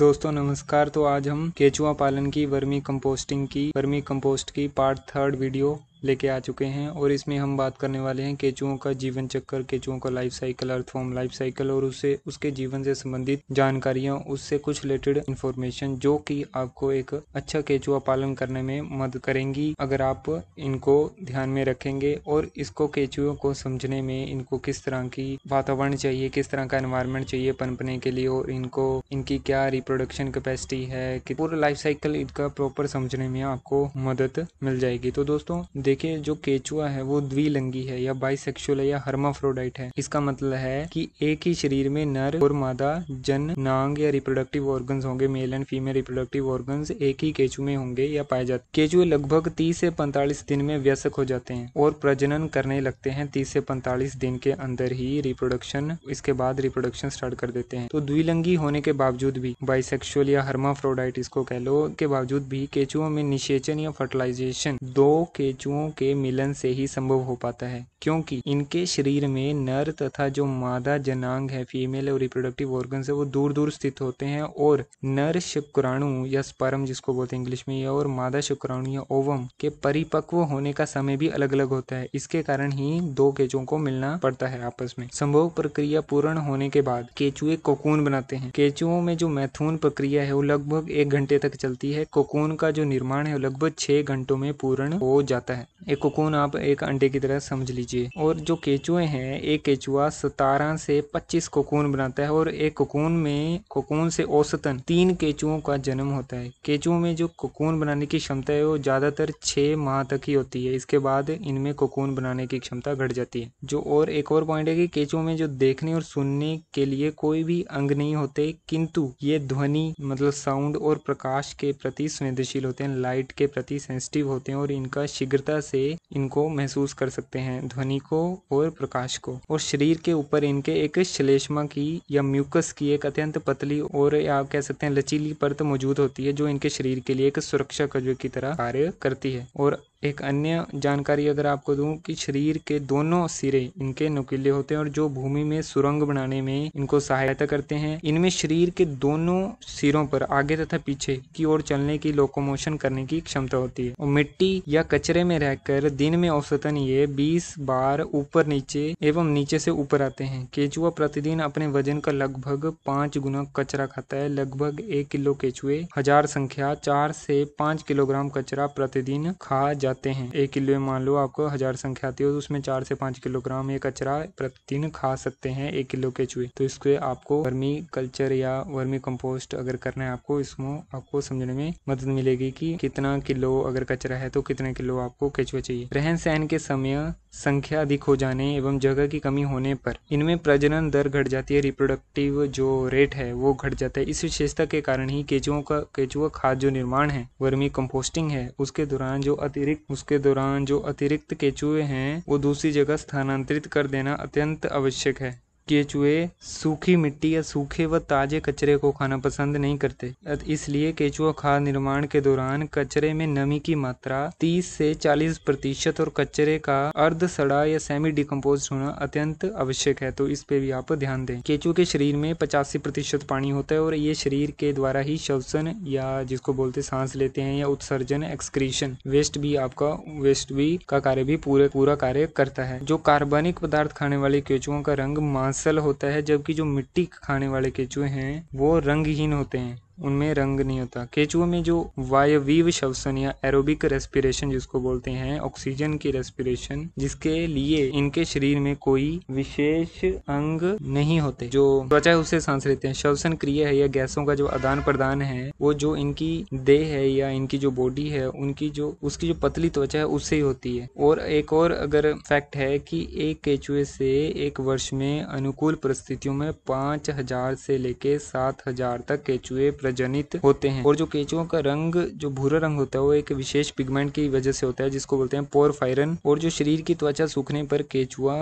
दोस्तों नमस्कार तो आज हम केचुआ पालन की वर्मी कंपोस्टिंग की वर्मी कंपोस्ट की पार्ट थर्ड वीडियो लेके आ चुके हैं और इसमें हम बात करने वाले हैं केचुओं का जीवन चक्कर केचुओं का life cycle earthworm life cycle और उससे उसके जीवन से संबंधित जानकारियां उससे कुछ रिलेटेड इन्फॉर्मेशन जो कि आपको एक अच्छा केचुआ पालन करने में मदद करेंगी अगर आप इनको ध्यान में रखेंगे और इसको केचुओं को समझने में इनको किस तरह की वातावरण चाहिए किस तरह का एनवायरमेंट चाहिए पनपने के लिए और इनको इनकी क्या रिप्रोडक्शन कैपेसिटी है पूरा लाइफ साइकिल इनका प्रॉपर समझने में आपको मदद मिल जाएगी तो दोस्तों देखिए जो केचुआ है वो द्विलंगी है या बाइसेक्सुअल है या हर्माफ्रोडाइट है इसका मतलब है कि एक ही शरीर में नर और मादा जन नांग या रिप्रोडक्टिव ऑर्गन होंगे male and female reproductive organ एक ही केचु में होंगे या पाए जाते केचुए लगभग तीस से पैंतालीस दिन में व्यसक हो जाते हैं और प्रजनन करने लगते हैं तीस से पैंतालीस दिन के अंदर ही रिप्रोडक्शन इसके बाद रिप्रोडक्शन स्टार्ट कर देते हैं तो द्विलंगी होने के बावजूद भी बाइसेक्सुअल या हर्माफ्रोडाइट इसको कह लो के बावजूद भी केचुओं में निषेचन या फर्टिलाइजेशन दो केचुओं लोगों के मिलन से ही संभव हो पाता है क्योंकि इनके शरीर में नर तथा जो मादा जनांग है फीमेल और रिप्रोडक्टिव ऑर्गन है वो दूर दूर स्थित होते हैं और नर शुक्राणु या स्पर्म जिसको बोलते हैं इंग्लिश में या और मादा शुक्राणु या ओवम के परिपक्व होने का समय भी अलग अलग होता है इसके कारण ही दो केचुओं को मिलना पड़ता है आपस में संभोग प्रक्रिया पूर्ण होने के बाद केचुए कोकून बनाते हैं केचुओं में जो मैथुन प्रक्रिया है वो लगभग एक घंटे तक चलती है कोकून का जो निर्माण है वो लगभग छह घंटों में पूर्ण हो जाता है एक कोकून आप एक अंडे की तरह समझ लीजिए दीजिए और जो केचुए हैं एक केचुआ सतारह से पच्चीस कोकून बनाता है और एक कोकून में कोकून से औसतन तीन केचुओं का जन्म होता है केचुओं में जो कोकून बनाने की क्षमता है वो ज्यादातर छह माह तक ही होती है इसके बाद इनमें कोकून बनाने की क्षमता घट जाती है जो और एक और पॉइंट है कि केचुओं में जो देखने और सुनने के लिए कोई भी अंग नहीं होते किंतु ये ध्वनि मतलब साउंड और प्रकाश के प्रति संवेदनशील होते हैं लाइट के प्रति सेंसिटिव होते हैं और इनका शीघ्रता से इनको महसूस कर सकते हैं ध्वनि को और प्रकाश को और शरीर के ऊपर इनके एक श्लेष्मा की या म्यूकस की एक अत्यंत पतली और आप कह सकते हैं लचीली परत मौजूद होती है जो इनके शरीर के लिए एक सुरक्षा कवच की तरह कार्य करती है और एक अन्य जानकारी अगर आपको दूं कि शरीर के दोनों सिरे इनके नुकीले होते हैं और जो भूमि में सुरंग बनाने में इनको सहायता करते हैं इनमें शरीर के दोनों सिरों पर आगे तथा पीछे की ओर चलने की लोकोमोशन करने की क्षमता होती है और मिट्टी या कचरे में रहकर दिन में औसतन ये बीस बार ऊपर नीचे एवं नीचे से ऊपर आते हैं केचुआ प्रतिदिन अपने वजन का लगभग पांच गुना कचरा खाता है लगभग एक किलो केचुए हजार संख्या चार से पांच किलोग्राम कचरा प्रतिदिन खा जा जाते हैं एक किलो में मान लो आपको हजार संख्या आती है तो उसमें चार से पाँच किलोग्राम ये कचरा प्रतिदिन खा सकते हैं एक किलो के चूहे तो इसके आपको वर्मी कल्चर या वर्मी कंपोस्ट अगर करना है आपको इसमें आपको समझने में मदद मिलेगी कि कितना किलो अगर कचरा है तो कितने किलो आपको केचुआ चाहिए रहन सहन के समय संख्या अधिक हो जाने एवं जगह की कमी होने पर इनमें प्रजनन दर घट जाती है रिप्रोडक्टिव जो रेट है वो घट जाता है इस विशेषता के कारण ही केचुओं का केचुआ खाद जो निर्माण है वर्मी कंपोस्टिंग है उसके दौरान जो अतिरिक्त उसके दौरान जो अतिरिक्त केंचुए हैं वो दूसरी जगह स्थानांतरित कर देना अत्यंत आवश्यक है केचुए सूखी मिट्टी या सूखे व ताजे कचरे को खाना पसंद नहीं करते इसलिए केचुआ खाद निर्माण के दौरान कचरे में नमी की मात्रा 30 से 40 प्रतिशत और कचरे का अर्ध सड़ा या सेमी डिकम्पोज होना अत्यंत आवश्यक है तो इस पे भी आप ध्यान दें केचुए के शरीर में पचासी प्रतिशत पानी होता है और ये शरीर के द्वारा ही श्वसन या जिसको बोलते सांस लेते हैं या उत्सर्जन एक्सक्रीशन वेस्ट भी आपका वेस्ट भी का कार्य भी पूरे पूरा कार्य करता है जो कार्बनिक पदार्थ खाने वाले केचुओं का रंग मांस मांसल होता है जबकि जो मिट्टी खाने वाले केंचुए हैं वो रंगहीन होते हैं उनमें रंग नहीं होता केचुओं में जो वायवीव श्वसन या एरोबिक रेस्पिरेशन जिसको बोलते हैं ऑक्सीजन की रेस्पिरेशन जिसके लिए इनके शरीर में कोई विशेष अंग नहीं होते जो त्वचा उसे सांस लेते हैं श्वसन क्रिया है या गैसों का जो आदान प्रदान है वो जो इनकी देह है या इनकी जो बॉडी है उनकी जो उसकी जो पतली त्वचा है उससे ही होती है और एक और अगर फैक्ट है कि एक केचुए से एक वर्ष में अनुकूल परिस्थितियों में पांच हजार से लेके सात हजार तक केचुए जनित होते हैं और जो केचुओं का रंग जो भूरा रंग होता है वो एक विशेष पिगमेंट की वजह से होता है जिसको बोलते हैं पोरफायरन और जो शरीर की त्वचा सूखने पर केचुआ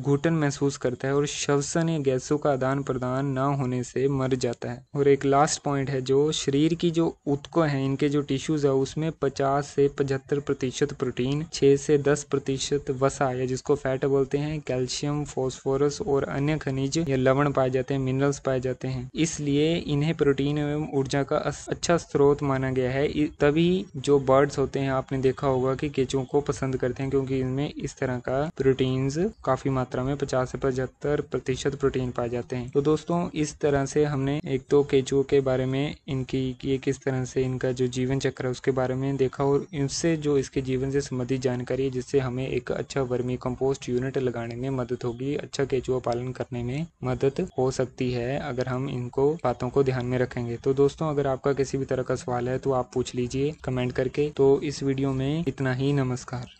घुटन महसूस करता है और श्वसन या गैसों का आदान प्रदान न होने से मर जाता है और एक लास्ट पॉइंट है जो शरीर की जो उत्को है इनके जो टिश्यूज है उसमें पचास से पचहत्तर प्रतिशत प्रोटीन छह से दस प्रतिशत वसा या जिसको फैट बोलते हैं कैल्शियम फॉस्फोरस और अन्य खनिज या लवण पाए जाते हैं मिनरल्स पाए जाते हैं इसलिए इन्हें प्रोटीन एवं ऊर्जा का अच्छा स्रोत माना गया है तभी जो बर्ड्स होते हैं आपने देखा होगा कि केचुओं को पसंद करते हैं क्योंकि इनमें इस तरह का प्रोटीन्स काफी मात्रा में पचास से पचहत्तर प्रतिशत प्रोटीन पाए जाते हैं तो दोस्तों इस तरह से हमने एक तो केचुओं के बारे में इनकी ये किस तरह से इनका जो जीवन चक्र है उसके बारे में देखा और इनसे जो इसके जीवन से संबंधित जानकारी है जिससे हमें एक अच्छा वर्मी कम्पोस्ट यूनिट लगाने में मदद होगी अच्छा केचुआ पालन करने में मदद हो सकती है अगर हम इनको बातों को ध्यान में रखेंगे तो दोस्तों अगर आपका किसी भी तरह का सवाल है तो आप पूछ लीजिए कमेंट करके तो इस वीडियो में इतना ही नमस्कार